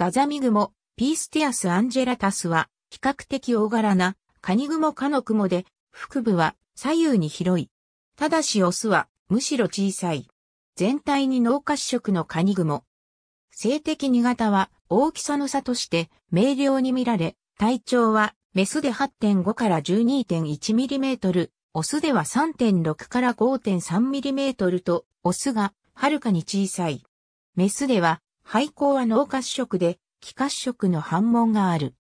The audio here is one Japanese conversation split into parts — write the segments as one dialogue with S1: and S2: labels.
S1: ガザミグモ、ピースティアス・アンジェラタスは、比較的大柄な、カニグモ科の雲で、腹部は左右に広い。ただしオスは、むしろ小さい。全体に脳褐色のカニグモ。性的2型は、大きさの差として、明瞭に見られ、体長は、メスで8.5から12.1ミリメートル、オスでは3.6から5.3ミリメートルと、オスが、はるかに小さい。メスでは廃校は脳褐色で、気褐色の反紋がある。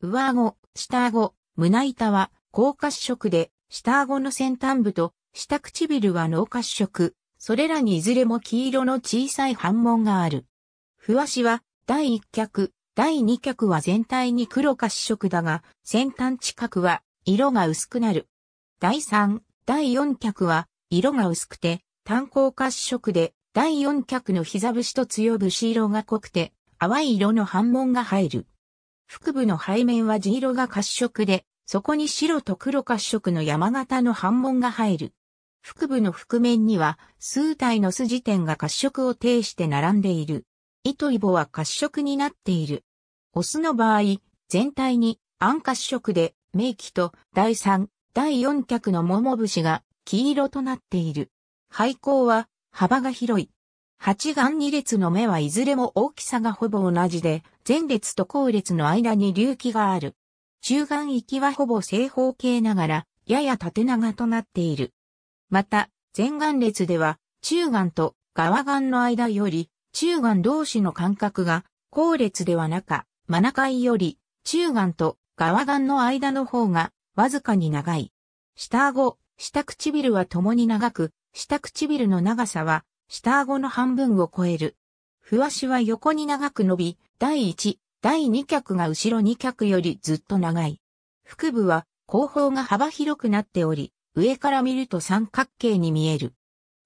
S1: 上顎、下顎、胸板は、高褐色で、下顎の先端部と、下唇は脳褐色。それらにいずれも黄色の小さい反紋がある。ふわしは、第1脚、第2脚は全体に黒褐色だが、先端近くは、色が薄くなる。第3、第4脚は、色が薄くて、炭鉱褐色で、第四脚の膝節と強節色が濃くて、淡い色の反紋が入る。腹部の背面は地色が褐色で、そこに白と黒褐色の山形の反紋が入る。腹部の覆面には数体の筋点が褐色を呈して並んでいる。糸イボは褐色になっている。オスの場合、全体に暗褐色で、明記と第3、第4脚の桃節が黄色となっている。廃校は幅が広い。8眼2列の目はいずれも大きさがほぼ同じで、前列と後列の間に隆起がある。中眼域はほぼ正方形ながら、やや縦長となっている。また、前眼列では、中眼と側眼の間より、中眼同士の間隔が、後列ではな中、真中より、中眼と側眼の間の方が、わずかに長い。下顎、下唇は共に長く、下唇の長さは、下顎の半分を超える。ふわしは横に長く伸び、第一、第二脚が後ろ二脚よりずっと長い。腹部は後方が幅広くなっており、上から見ると三角形に見える。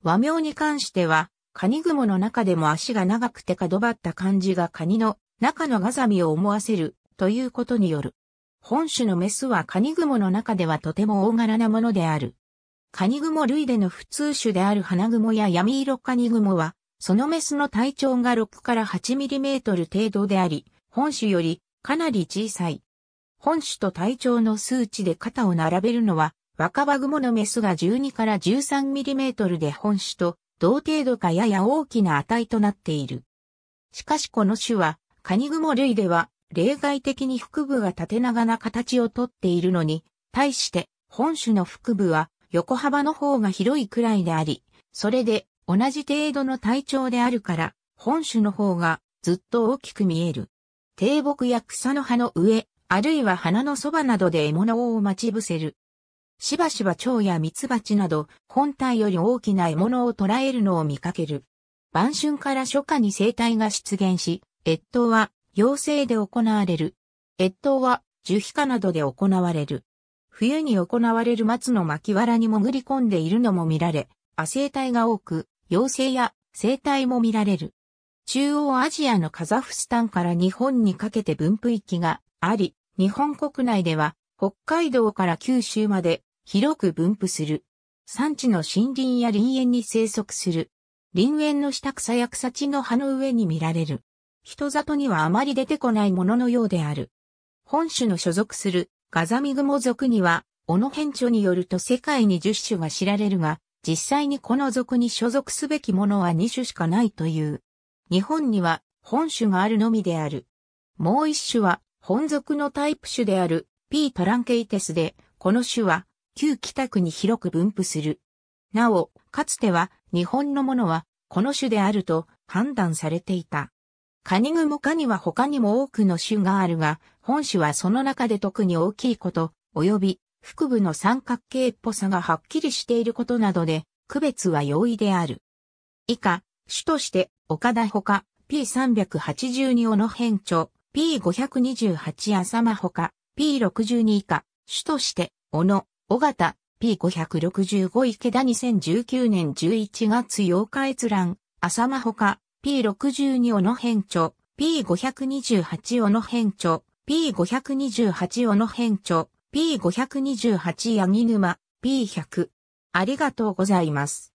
S1: 和名に関しては、カニ雲の中でも足が長くて角張った感じがカニの中のガザミを思わせるということによる。本種のメスはカニ雲の中ではとても大柄なものである。カニグモ類での普通種である花グモや闇色カニグモは、そのメスの体長が6から8ミリメートル程度であり、本種よりかなり小さい。本種と体長の数値で肩を並べるのは、若葉グモのメスが12から13ミリメートルで本種と同程度かやや大きな値となっている。しかしこの種は、カニグモ類では、例外的に腹部が縦長な形をとっているのに、対して、本種の腹部は横幅の方が広いくらいであり、それで同じ程度の体長であるから、本種の方がずっと大きく見える。低木や草の葉の上、あるいは花のそばなどで獲物を待ち伏せる。しばしば蝶や蜜蜂など、本体より大きな獲物を捕らえるのを見かける。晩春から初夏に生態が出現し、越冬は、妖精で行われる。越冬は、樹皮化などで行われる。冬に行われる松の巻藁に潜り込んでいるのも見られ、亜生体が多く、妖精や生体も見られる。中央アジアのカザフスタンから日本にかけて分布域があり、日本国内では北海道から九州まで広く分布する。産地の森林や林園に生息する。林園の下草や草地の葉の上に見られる。人里にはあまり出てこないもののようである。本種の所属するガザミグモ族には、オノヘンチョによると世界に10種が知られるが、実際にこの族に所属すべきものは2種しかないという。日本には本種があるのみである。もう一種は本族のタイプ種である P トランケイテスで、この種は旧北区に広く分布する。なお、かつては日本のものはこの種であると判断されていた。カニグモ科には他にも多くの種があるが、本種はその中で特に大きいこと、及び腹部の三角形っぽさがはっきりしていることなどで、区別は容易である。以下、種として、岡田ほか、P382 尾の変調、P528 浅間ほか、P62 以下、種として、小野、尾形、P565 池田2019年11月8日閲覧、浅間ほか、P62 小野辺著、P528 小野辺著、P528 小野辺著、P528 八木沼、P100。ありがとうございます。